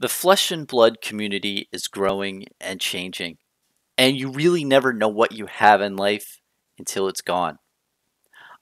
The flesh and blood community is growing and changing, and you really never know what you have in life until it's gone.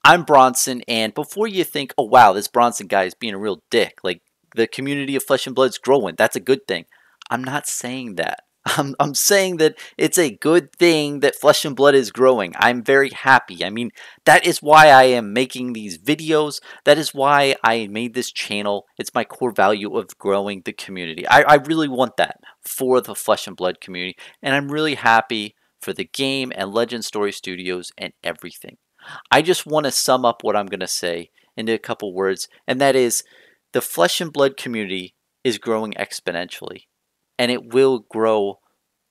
I'm Bronson, and before you think, oh wow, this Bronson guy is being a real dick, like the community of flesh and blood is growing, that's a good thing. I'm not saying that. I'm, I'm saying that it's a good thing that Flesh and Blood is growing. I'm very happy. I mean, that is why I am making these videos. That is why I made this channel. It's my core value of growing the community. I, I really want that for the Flesh and Blood community. And I'm really happy for the game and Legend Story Studios and everything. I just want to sum up what I'm going to say into a couple words, and that is the Flesh and Blood community is growing exponentially and it will grow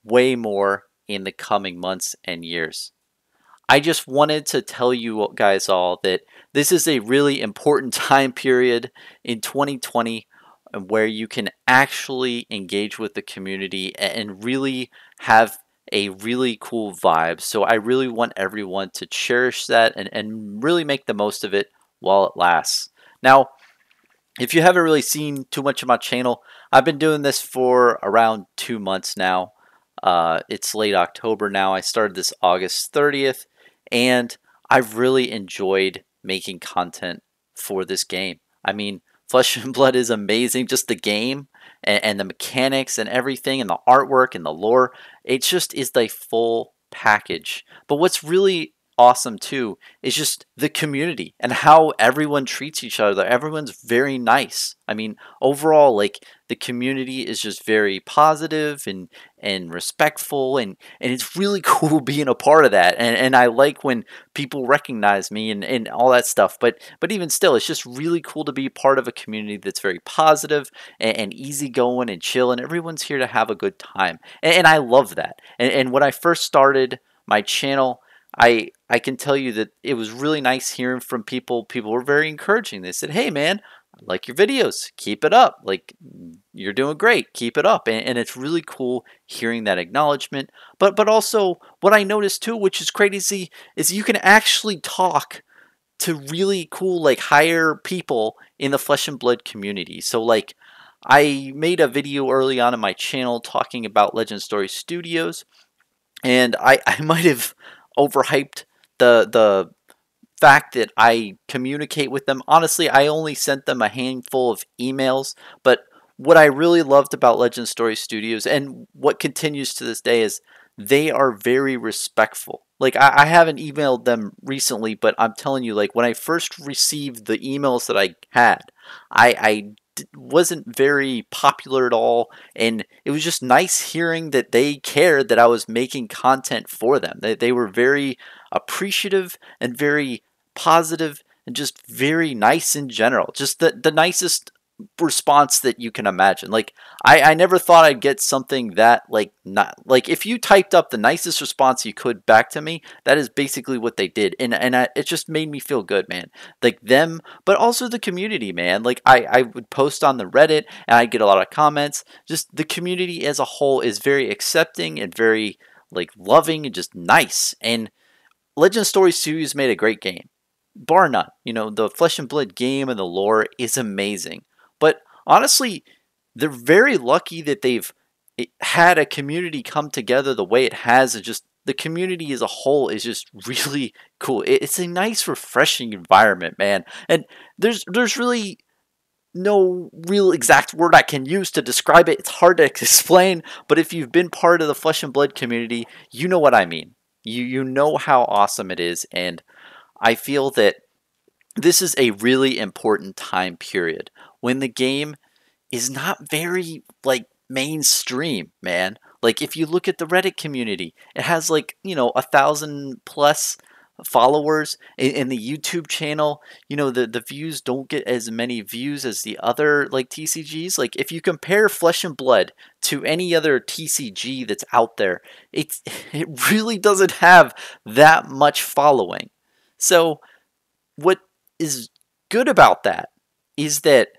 way more in the coming months and years. I just wanted to tell you guys all that this is a really important time period in 2020 uh, where you can actually engage with the community and really have a really cool vibe. So I really want everyone to cherish that and, and really make the most of it while it lasts. Now, if you haven't really seen too much of my channel, I've been doing this for around two months now. Uh, it's late October now. I started this August 30th, and I've really enjoyed making content for this game. I mean, Flesh and Blood is amazing. Just the game and, and the mechanics and everything, and the artwork and the lore. It just is the full package. But what's really awesome too is just the community and how everyone treats each other. Everyone's very nice. I mean, overall, like the community is just very positive and and respectful and and it's really cool being a part of that. And and I like when people recognize me and, and all that stuff. But but even still, it's just really cool to be part of a community that's very positive and, and easygoing and chill and everyone's here to have a good time. And, and I love that. And, and when I first started my channel, I I can tell you that it was really nice hearing from people. People were very encouraging. They said, "Hey, man, I like your videos. Keep it up. Like you're doing great. Keep it up." And, and it's really cool hearing that acknowledgement. But but also what I noticed too, which is crazy, is you can actually talk to really cool like higher people in the flesh and blood community. So like. I made a video early on in my channel talking about Legend Story Studios, and I, I might have overhyped the the fact that I communicate with them. Honestly, I only sent them a handful of emails, but what I really loved about Legend Story Studios and what continues to this day is they are very respectful. Like I, I, haven't emailed them recently, but I'm telling you, like when I first received the emails that I had, I, I wasn't very popular at all and it was just nice hearing that they cared that I was making content for them. They they were very appreciative and very positive and just very nice in general. Just the the nicest response that you can imagine. Like I, I never thought I'd get something that like not like if you typed up the nicest response you could back to me, that is basically what they did, and and I, it just made me feel good, man. Like them, but also the community, man. Like I I would post on the Reddit and I get a lot of comments. Just the community as a whole is very accepting and very like loving and just nice. And Legend Story series made a great game. Bar none, you know the flesh and blood game and the lore is amazing honestly, they're very lucky that they've had a community come together the way it has and just the community as a whole is just really cool. It's a nice, refreshing environment, man. And there's there's really no real exact word I can use to describe it. It's hard to explain, but if you've been part of the flesh and blood community, you know what I mean. You you know how awesome it is, and I feel that this is a really important time period when the game is not very like mainstream, man. Like if you look at the Reddit community, it has like, you know, a thousand plus followers in, the YouTube channel. You know, the, the views don't get as many views as the other like TCGs. Like if you compare Flesh and Blood to any other TCG that's out there, it's it really doesn't have that much following. So what is good about that is that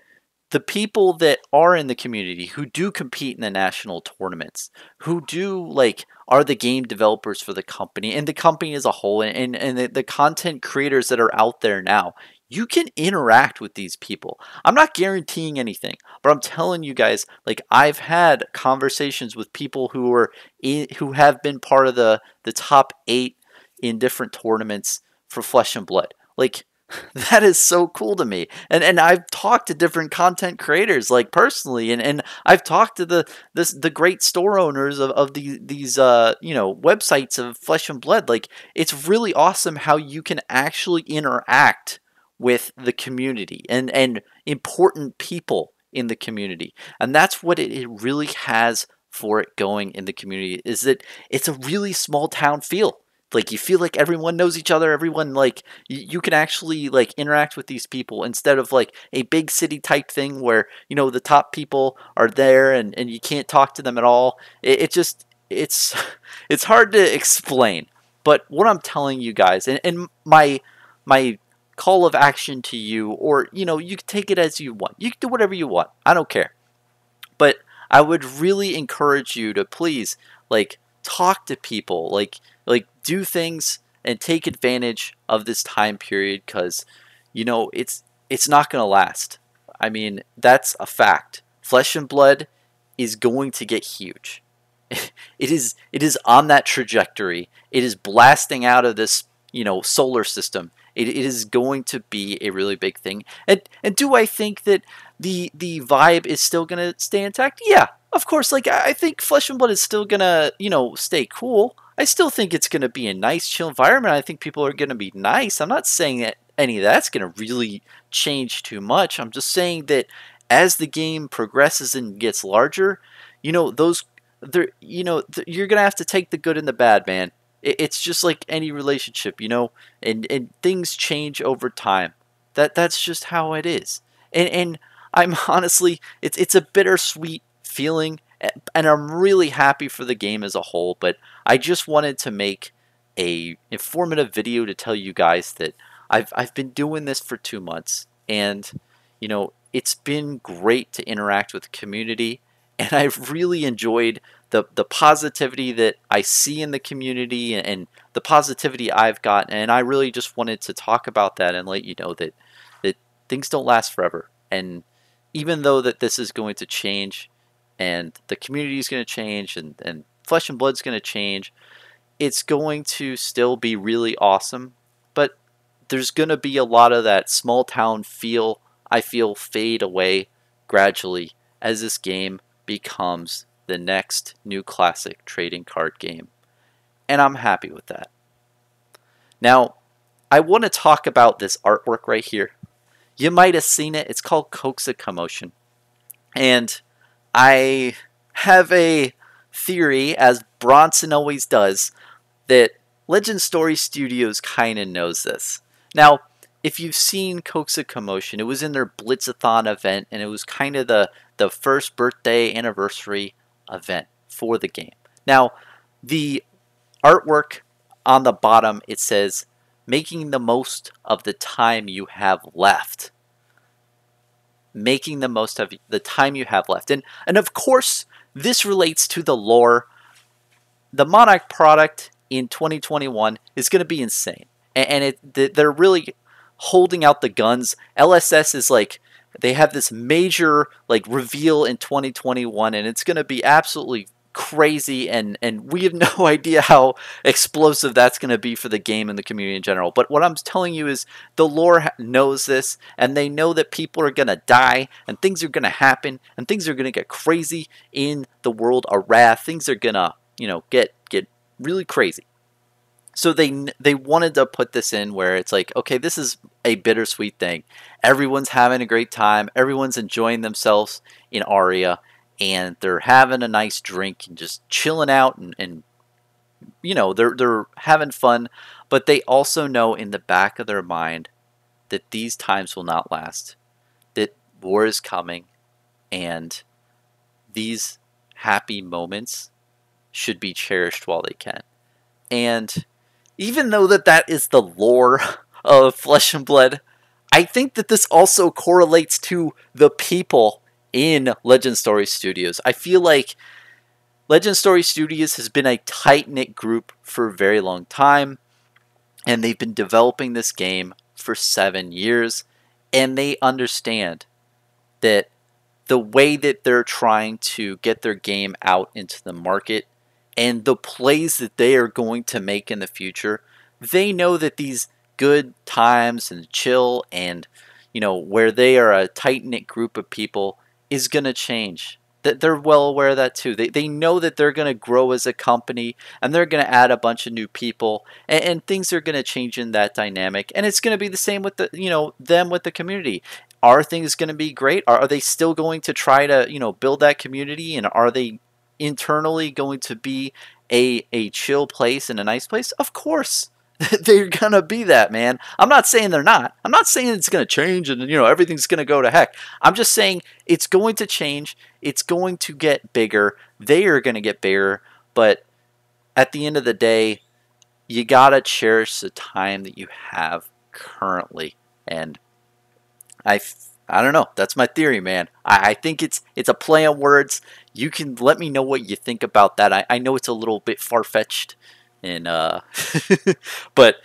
the people that are in the community who do compete in the national tournaments, who do like are the game developers for the company and the company as a whole and, and, and the, the content creators that are out there now. You can interact with these people. I'm not guaranteeing anything, but I'm telling you guys, like I've had conversations with people who are in, who have been part of the the top eight in different tournaments for Flesh and Blood. Like that is so cool to me and and i've talked to different content creators like personally and and i've talked to the this the great store owners of, of the, these uh you know websites of flesh and blood like it's really awesome how you can actually interact with the community and and important people in the community and that's what it, it really has for it going in the community is that it's a really small town feel like you feel like everyone knows each other everyone like you, you can actually like interact with these people instead of like a big city type thing where you know the top people are there and, and you can't talk to them at all it, it just it's it's hard to explain but what i'm telling you guys and, and my my call of action to you or you know you can take it as you want you can do whatever you want i don't care but i would really encourage you to please like talk to people, like like do things and take advantage of this time period because you know it's it's not going to last. I mean, that's a fact. Flesh and blood is going to get huge. it is it is on that trajectory. It is blasting out of this, you know, solar system. It, it is going to be a really big thing. And and do I think that the the vibe is still going to stay intact? Yeah, of course, like I think Flesh and Blood is still gonna, you know, stay cool. I still think it's gonna be a nice, chill environment. I think people are gonna be nice. I'm not saying that any of that's gonna really change too much. I'm just saying that as the game progresses and gets larger, you know, those, there, you know, you're gonna have to take the good and the bad, man. it's just like any relationship, you know, and and things change over time. That that's just how it is. And and I'm honestly, it's it's a bittersweet feeling, and I'm really happy for the game as a whole, but I just wanted to make a informative video to tell you guys that I've, I've been doing this for two months, and, you know, it's been great to interact with the community, and I've really enjoyed the, the positivity that I see in the community and, and the positivity I've gotten, and I really just wanted to talk about that and let you know that, that things don't last forever, and even though that this is going to change and the community is going to change and, and flesh and blood is going to change it's going to still be really awesome but there's going to be a lot of that small town feel i feel fade away gradually as this game becomes the next new classic trading card game and i'm happy with that now i want to talk about this artwork right here you might have seen it it's called coxa commotion and I have a theory, as Bronson always does, that Legend Story Studios kind of knows this. Now, if you've seen of Commotion, it was in their Blitzathon event, and it was kind of the, the first birthday anniversary event for the game. Now, the artwork on the bottom, it says, making the most of the time you have left making the most of the time you have left. And, and of course, this relates to the lore. The Monarch product in 2021 is going to be insane. And, it, they're really holding out the guns. LSS is like, they have this major like reveal in 2021 and it's going to be absolutely crazy and and we have no idea how explosive that's going to be for the game and the community in general but what i'm telling you is the lore knows this and they know that people are going to die and things are going to happen and things are going to get crazy in the world of wrath things are going to you know get get really crazy so they they wanted to put this in where it's like okay this is a bittersweet thing everyone's having a great time everyone's enjoying themselves in aria and they're having a nice drink and just chilling out and, and you know they're they're having fun but they also know in the back of their mind that these times will not last that war is coming and these happy moments should be cherished while they can and even though that that is the lore of flesh and blood i think that this also correlates to the people in Legend Story Studios. I feel like Legend Story Studios has been a tight knit group for a very long time, and they've been developing this game for seven years, and they understand that the way that they're trying to get their game out into the market and the plays that they are going to make in the future, they know that these good times and chill and you know where they are a tight knit group of people is going to change. That they're well aware of that too. They, they know that they're going to grow as a company and they're going to add a bunch of new people and, and things are going to change in that dynamic. And it's going to be the same with the you know them with the community. Are things going to be great? Are, are they still going to try to you know build that community and are they internally going to be a a chill place and a nice place? Of course they're gonna be that man i'm not saying they're not i'm not saying it's gonna change and you know everything's gonna go to heck i'm just saying it's going to change it's going to get bigger they are gonna get bigger but at the end of the day you gotta cherish the time that you have currently and i i don't know that's my theory man i, I think it's it's a play on words you can let me know what you think about that i, I know it's a little bit far-fetched and uh, but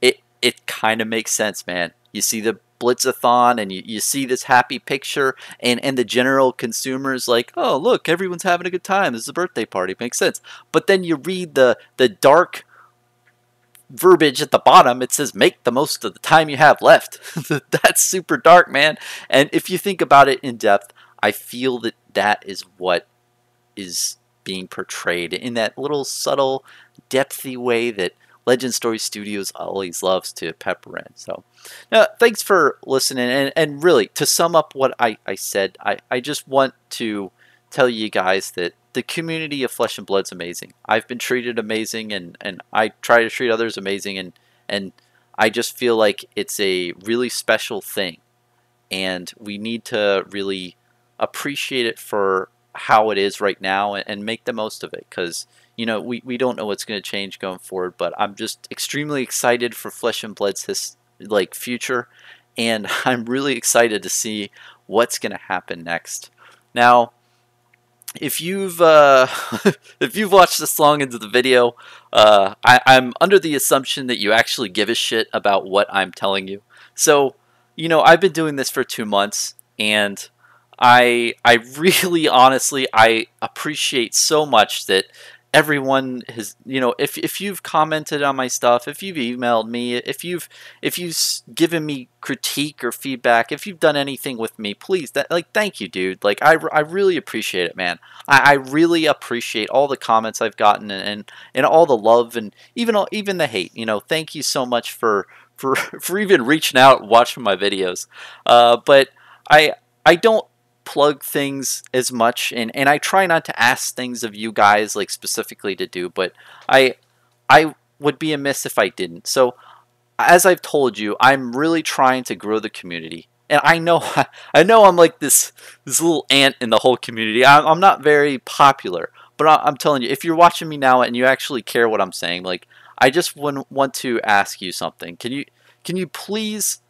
it it kind of makes sense, man. You see the blitzathon and you, you see this happy picture and and the general consumer is like oh look everyone's having a good time this is a birthday party makes sense but then you read the the dark verbiage at the bottom it says make the most of the time you have left that's super dark man and if you think about it in depth i feel that that is what is being portrayed in that little subtle, depthy way that Legend Story Studios always loves to pepper in. So, now, thanks for listening. And, and really, to sum up what I, I said, I, I just want to tell you guys that the community of Flesh and Blood is amazing. I've been treated amazing, and, and I try to treat others amazing. And, and I just feel like it's a really special thing. And we need to really appreciate it for how it is right now and, and make the most of it because you know we, we don't know what's going to change going forward but i'm just extremely excited for flesh and blood's his like future and i'm really excited to see what's going to happen next now if you've uh, if you've watched this long into the video, uh, I, am under the assumption that you actually give a shit about what I'm telling you. So, you know, I've been doing this for two months, and I I really honestly I appreciate so much that everyone has you know if if you've commented on my stuff if you've emailed me if you've if you've given me critique or feedback if you've done anything with me please that like thank you dude like i, I really appreciate it man I, I really appreciate all the comments i've gotten and, and and all the love and even all even the hate you know thank you so much for for for even reaching out and watching my videos uh but i i don't plug things as much and and I try not to ask things of you guys like specifically to do but I I would be amiss if I didn't so as I've told you I'm really trying to grow the community and I know I know I'm like this this little ant in the whole community I'm, I'm not very popular but I'm telling you if you're watching me now and you actually care what I'm saying like I just want want to ask you something can you can you please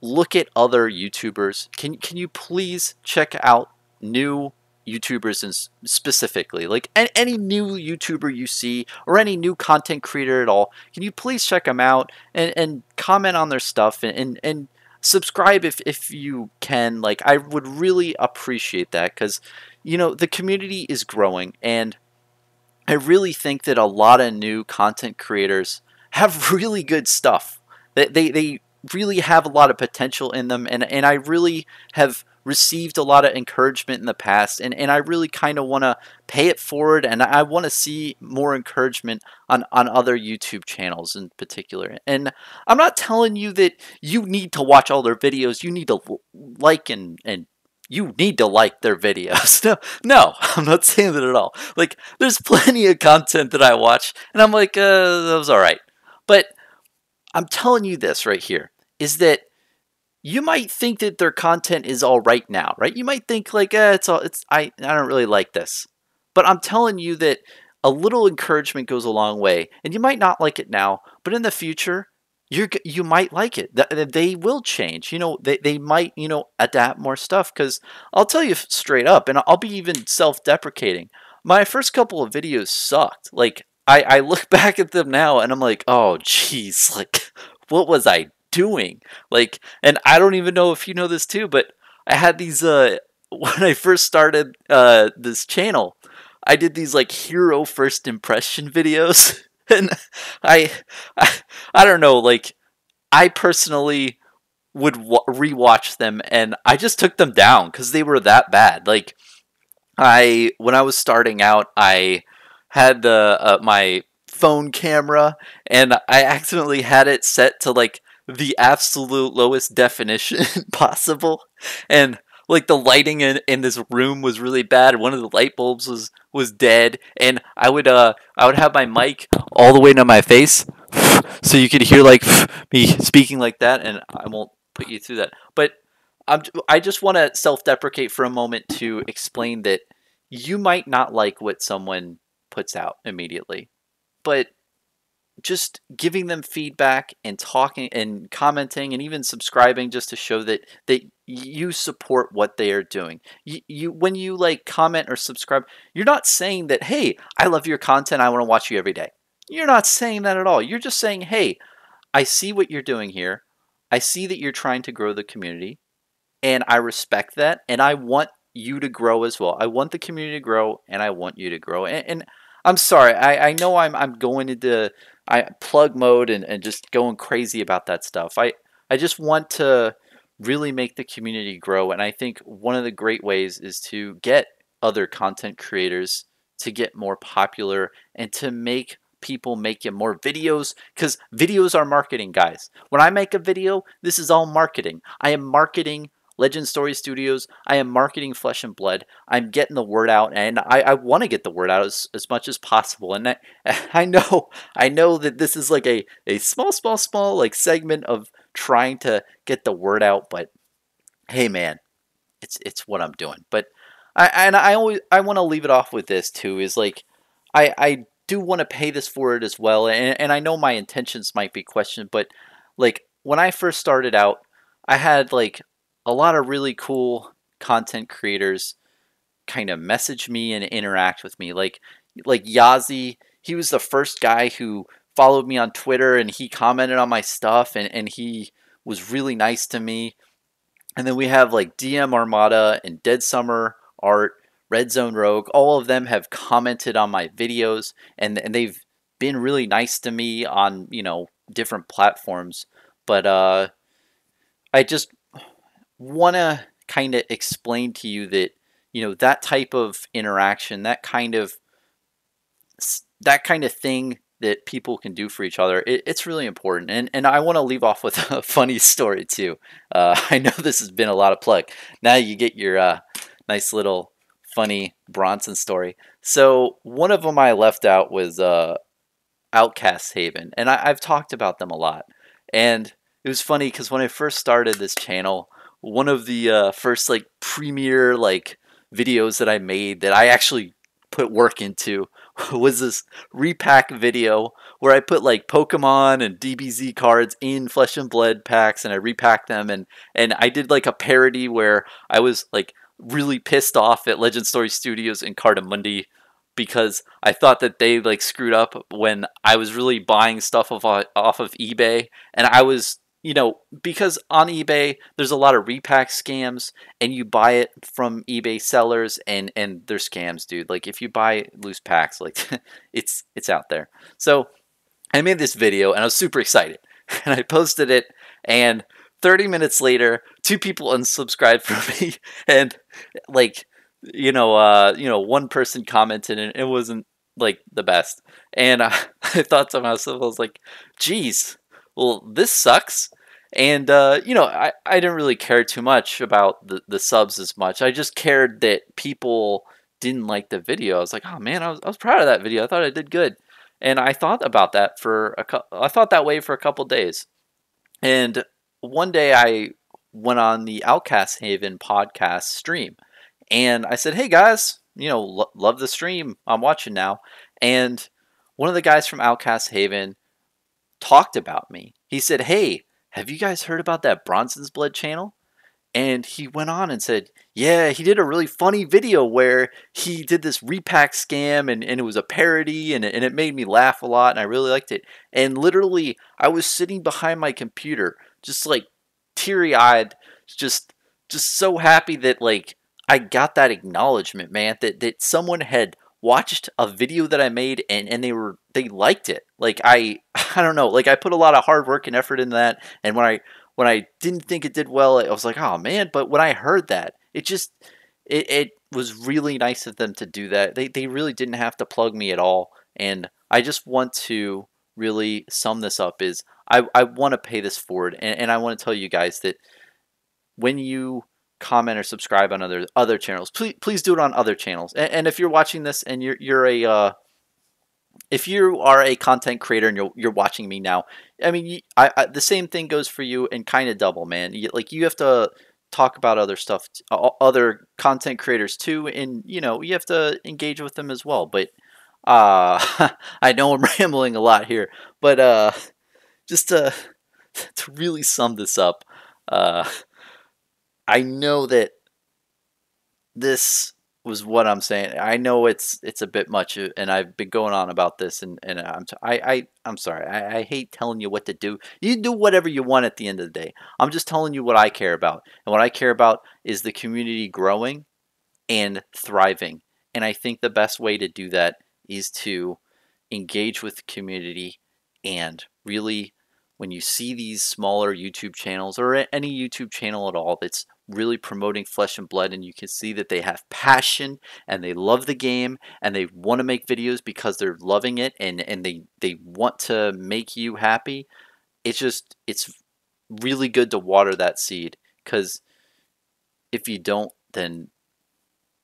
look at other YouTubers. Can can you please check out new YouTubers and specifically, like any new YouTuber you see or any new content creator at all, can you please check them out and, and comment on their stuff and, and, and subscribe if, if you can. Like, I would really appreciate that because, you know, the community is growing and I really think that a lot of new content creators have really good stuff. They, they, they really have a lot of potential in them and and I really have received a lot of encouragement in the past and, and I really kind of want to pay it forward and I want to see more encouragement on, on other YouTube channels in particular. And I'm not telling you that you need to watch all their videos. You need to like and, and you need to like their videos. No, no, I'm not saying that at all. Like there's plenty of content that I watch and I'm like, uh, that was all right. But I'm telling you this right here is that you might think that their content is all right now, right? You might think like, eh, it's all it's I I don't really like this. But I'm telling you that a little encouragement goes a long way. And you might not like it now, but in the future, you you might like it. They will change. You know, they, they might, you know, adapt more stuff cuz I'll tell you straight up and I'll be even self-deprecating. My first couple of videos sucked. Like I, I look back at them now and I'm like, oh, jeez, like, what was I doing? Like, and I don't even know if you know this too, but I had these, uh, when I first started uh, this channel, I did these like hero first impression videos. and I, I, I don't know, like, I personally would rewatch them and I just took them down because they were that bad. Like, I, when I was starting out, I, had the uh, my phone camera, and I accidentally had it set to like the absolute lowest definition possible, and like the lighting in, in this room was really bad. One of the light bulbs was was dead, and I would uh I would have my mic all the way to my face, so you could hear like me speaking like that, and I won't put you through that. But I'm I just want to self deprecate for a moment to explain that you might not like what someone puts out immediately. But just giving them feedback and talking and commenting and even subscribing just to show that that you support what they are doing. You, you when you like comment or subscribe, you're not saying that, "Hey, I love your content. I want to watch you every day." You're not saying that at all. You're just saying, "Hey, I see what you're doing here. I see that you're trying to grow the community, and I respect that, and I want you to grow as well. I want the community to grow, and I want you to grow." and, and I'm sorry. I, I know I'm I'm going into I plug mode and, and just going crazy about that stuff. I, I just want to really make the community grow. And I think one of the great ways is to get other content creators to get more popular and to make people making more videos because videos are marketing, guys. When I make a video, this is all marketing. I am marketing Legend Story Studios. I am marketing Flesh and Blood. I'm getting the word out, and I, I want to get the word out as, as much as possible. And I, I know I know that this is like a, a small, small, small like segment of trying to get the word out, but hey man, it's it's what I'm doing. But I and I always I want to leave it off with this too, is like I I do want to pay this forward as well, and, and I know my intentions might be questioned, but like when I first started out, I had like a lot of really cool content creators kind of message me and interact with me. Like like Yazi, he was the first guy who followed me on Twitter and he commented on my stuff and, and he was really nice to me. And then we have like DM Armada and Dead Summer Art, Red Zone Rogue. All of them have commented on my videos and, and they've been really nice to me on, you know, different platforms. But uh, I just want to kind of explain to you that you know that type of interaction that kind of that kind of thing that people can do for each other it, it's really important and and i want to leave off with a funny story too uh, i know this has been a lot of plug now you get your uh, nice little funny bronson story so one of them i left out was uh, outcast haven and I, i've talked about them a lot and it was funny because when i first started this channel one of the uh, first like premiere like videos that I made that I actually put work into was this repack video where I put like Pokemon and DBZ cards in Flesh and Blood packs and I repacked them and and I did like a parody where I was like really pissed off at Legend Story Studios and Cardamundi because I thought that they like screwed up when I was really buying stuff off uh, off of eBay and I was you know, because on eBay there's a lot of repack scams and you buy it from eBay sellers and and they're scams, dude. Like if you buy loose packs, like it's it's out there. So I made this video and I was super excited. And I posted it and 30 minutes later, two people unsubscribed from me and like you know, uh, you know, one person commented and it wasn't like the best. And I, I thought to myself, I was like, geez, well, this sucks. And, uh, you know, I, I didn't really care too much about the, the subs as much. I just cared that people didn't like the video. I was like, oh man, I was, I was proud of that video. I thought I did good. And I thought about that for a couple, I thought that way for a couple days. And one day I went on the Outcast Haven podcast stream and I said, hey guys, you know, lo love the stream. I'm watching now. And one of the guys from Outcast Haven talked about me. He said, Hey, have you guys heard about that Bronson's Blood channel? And he went on and said, Yeah, he did a really funny video where he did this repack scam and, and it was a parody and, and it made me laugh a lot and I really liked it. And literally, I was sitting behind my computer, just like teary eyed, just just so happy that like I got that acknowledgement, man, that, that someone had watched a video that I made and, and they were they liked it. Like I I don't know, like I put a lot of hard work and effort in that and when I when I didn't think it did well, I was like, "Oh man," but when I heard that, it just it, it was really nice of them to do that. They they really didn't have to plug me at all and I just want to really sum this up is I, I want to pay this forward and, and I want to tell you guys that when you comment or subscribe on other other channels. Please please do it on other channels. And, and if you're watching this and you're you're a uh, if you are a content creator and you're you're watching me now, I mean, I, I, the same thing goes for you and kind of double, man. You, like you have to talk about other stuff, other content creators too, and you know you have to engage with them as well. But uh, I know I'm rambling a lot here, but uh, just to to really sum this up, uh I know that this was what I'm saying. I know it's it's a bit much, uh, and I've been going on about this, and and I'm I I am sorry. I, I hate telling you what to do. You do whatever you want at the end of the day. I'm just telling you what I care about, and what I care about is the community growing and thriving. And I think the best way to do that is to engage with the community and really when you see these smaller YouTube channels or any YouTube channel at all that's really promoting flesh and blood and you can see that they have passion and they love the game and they want to make videos because they're loving it and and they they want to make you happy it's just it's really good to water that seed cuz if you don't then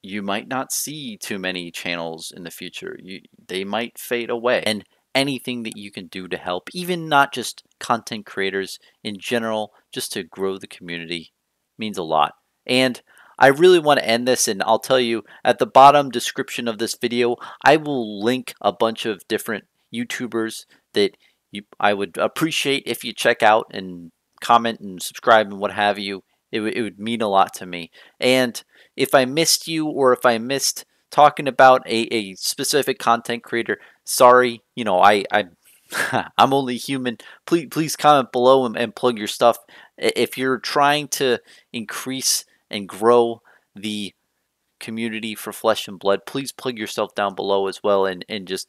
you might not see too many channels in the future you they might fade away and anything that you can do to help even not just content creators in general just to grow the community means a lot. And I really want to end this and I'll tell you at the bottom description of this video, I will link a bunch of different YouTubers that you, I would appreciate if you check out and comment and subscribe and what have you. It, it would mean a lot to me. And if I missed you or if I missed talking about a, a specific content creator, sorry, you know, I, I'm I'm only human. Please, please comment below and, and, plug your stuff. If you're trying to increase and grow the community for Flesh and Blood, please plug yourself down below as well, and, and just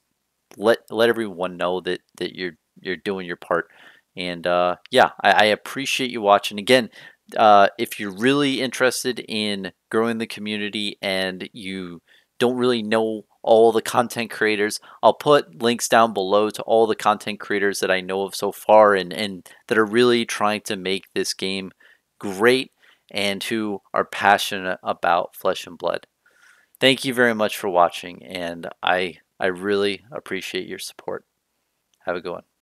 let let everyone know that that you're you're doing your part. And uh, yeah, I, I, appreciate you watching again. Uh, if you're really interested in growing the community and you don't really know all the content creators. I'll put links down below to all the content creators that I know of so far and, and that are really trying to make this game great and who are passionate about flesh and blood. Thank you very much for watching, and I, I really appreciate your support. Have a good one.